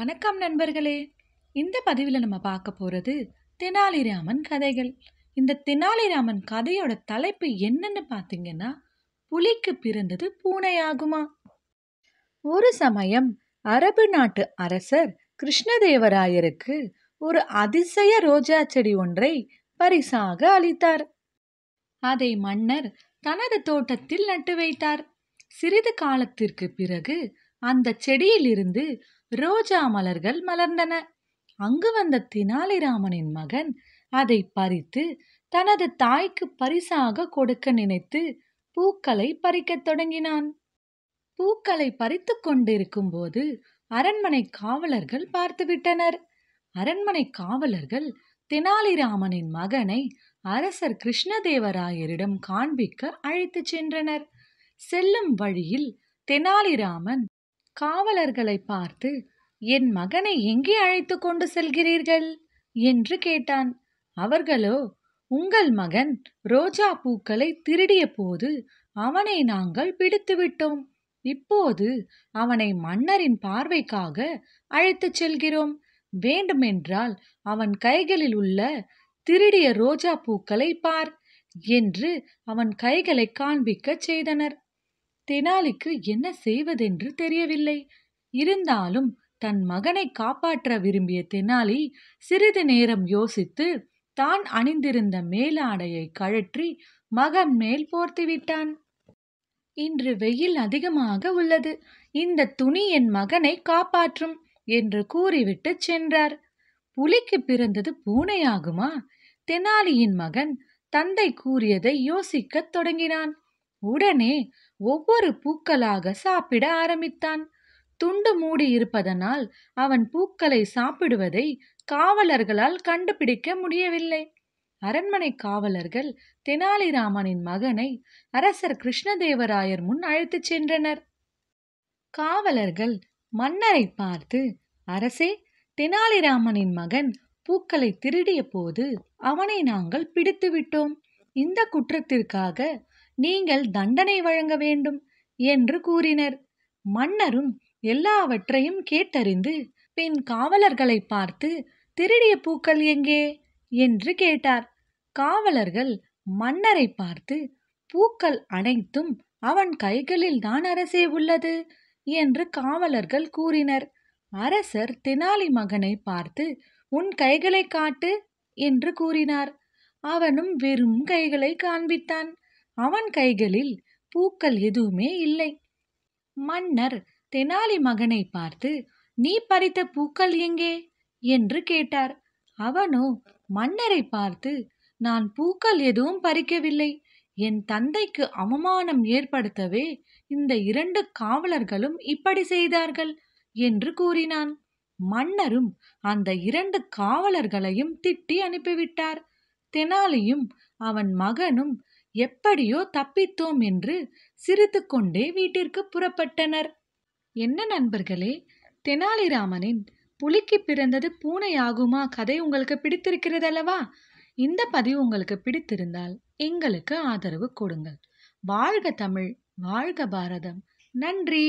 வணக்கம் நண்பர்களே இந்த பதிவில் நம்ம பார்க்க போகிறது தெனாலிராமன் கதைகள் இந்த தெனாலிராமன் கதையோட தலைப்பு என்னன்னு பார்த்தீங்கன்னா புலிக்கு பிறந்தது பூனையாகுமா ஒரு சமயம் அரபு நாட்டு அரசர் கிருஷ்ணதேவராயருக்கு ஒரு அதிசய ரோஜா செடி ஒன்றை பரிசாக அளித்தார் அதை மன்னர் தனது தோட்டத்தில் நட்டு வைத்தார் சிறிது காலத்திற்கு பிறகு அந்த செடியிலிருந்து ரோஜா மலர்கள் மலர்ந்தன அங்கு வந்த தெனாலிராமனின் மகன் அதை பறித்து தனது தாய்க்கு பரிசாக கொடுக்க நினைத்து பூக்களை பறிக்கத் தொடங்கினான் பூக்களை பறித்து கொண்டிருக்கும் போது அரண்மனை காவலர்கள் பார்த்துவிட்டனர் அரண்மனை காவலர்கள் தெனாலிராமனின் மகனை அரசர் கிருஷ்ணதேவராயரிடம் காண்பிக்க அழைத்துச் சென்றனர் செல்லும் வழியில் தெனாலிராமன் காவலர்களை பார்த்து என் மகனை எங்கே அழைத்து கொண்டு செல்கிறீர்கள் என்று கேட்டான் அவர்களோ உங்கள் மகன் ரோஜா பூக்களை திருடிய போது அவனை நாங்கள் பிடித்துவிட்டோம் இப்போது அவனை மன்னரின் பார்வைக்காக அழைத்துச் செல்கிறோம் வேண்டுமென்றால் அவன் கைகளில் உள்ள திருடிய ரோஜா பூக்களை பார் என்று அவன் கைகளை காண்பிக்கச் செய்தனர் தெனாலிக்கு என்ன செய்வதென்று தெரியவில்லை இருந்தாலும் தன் மகனை காப்பாற்ற விரும்பிய தெனாலி சிறிது நேரம் யோசித்து தான் அணிந்திருந்த மேலாடையை கழற்றி மகன் மேல் போர்த்துவிட்டான் இன்று வெயில் அதிகமாக உள்ளது இந்த துணி என் மகனை காப்பாற்றும் என்று கூறிவிட்டு சென்றார் புலிக்கு பிறந்தது பூனையாகுமா தெனாலியின் மகன் தந்தை கூறியதை யோசிக்கத் தொடங்கினான் உடனே ஒவ்வொரு பூக்களாக சாப்பிட ஆரம்பித்தான் துண்டு மூடி இருப்பதனால் அவன் பூக்களை சாப்பிடுவதை காவலர்களால் கண்டுபிடிக்க முடியவில்லை அரண்மனை காவலர்கள் தெனாலிராமனின் மகனை அரசர் கிருஷ்ணதேவராயர் முன் அழைத்துச் சென்றனர் காவலர்கள் மன்னரை பார்த்து அரசே தெனாலிராமனின் மகன் பூக்களை திருடிய போது அவனை நாங்கள் பிடித்து விட்டோம் இந்த குற்றத்திற்காக நீங்கள் தண்டனை வழங்க வேண்டும் என்று கூறினர் மன்னரும் எல்லாவற்றையும் கேட்டறிந்து பின் காவலர்களை பார்த்து திருடிய பூக்கள் எங்கே என்று கேட்டார் காவலர்கள் மன்னரை பார்த்து பூக்கள் அனைத்தும் அவன் கைகளில் தான் அரசே உள்ளது என்று காவலர்கள் கூறினர் அரசர் தினாலி மகனை பார்த்து உன் கைகளை காட்டு என்று கூறினார் அவனும் வெறும் கைகளை காண்பித்தான் அவன் கைகளில் பூக்கள் எதுவுமே இல்லை மன்னர் தெனாலி மகனை பார்த்து நீ பறித்த பூக்கள் எங்கே என்று கேட்டார் அவனோ மன்னரை பார்த்து நான் பூக்கள் எதுவும் பறிக்கவில்லை என் தந்தைக்கு அவமானம் ஏற்படுத்தவே இந்த இரண்டு காவலர்களும் இப்படி செய்தார்கள் என்று கூறினான் மன்னரும் அந்த இரண்டு காவலர்களையும் திட்டி அனுப்பிவிட்டார் தெனாலியும் அவன் மகனும் எப்படியோ தப்பித்தோம் என்று சிரித்து கொண்டே வீட்டிற்கு புறப்பட்டனர் என்ன நண்பர்களே தெனாலிராமனின் புலிக்கு பிறந்தது பூனையாகுமா கதை உங்களுக்கு பிடித்திருக்கிறது அல்லவா இந்த பதிவு உங்களுக்கு பிடித்திருந்தால் எங்களுக்கு ஆதரவு கொடுங்கள் வாழ்க தமிழ் வாழ்க பாரதம் நன்றி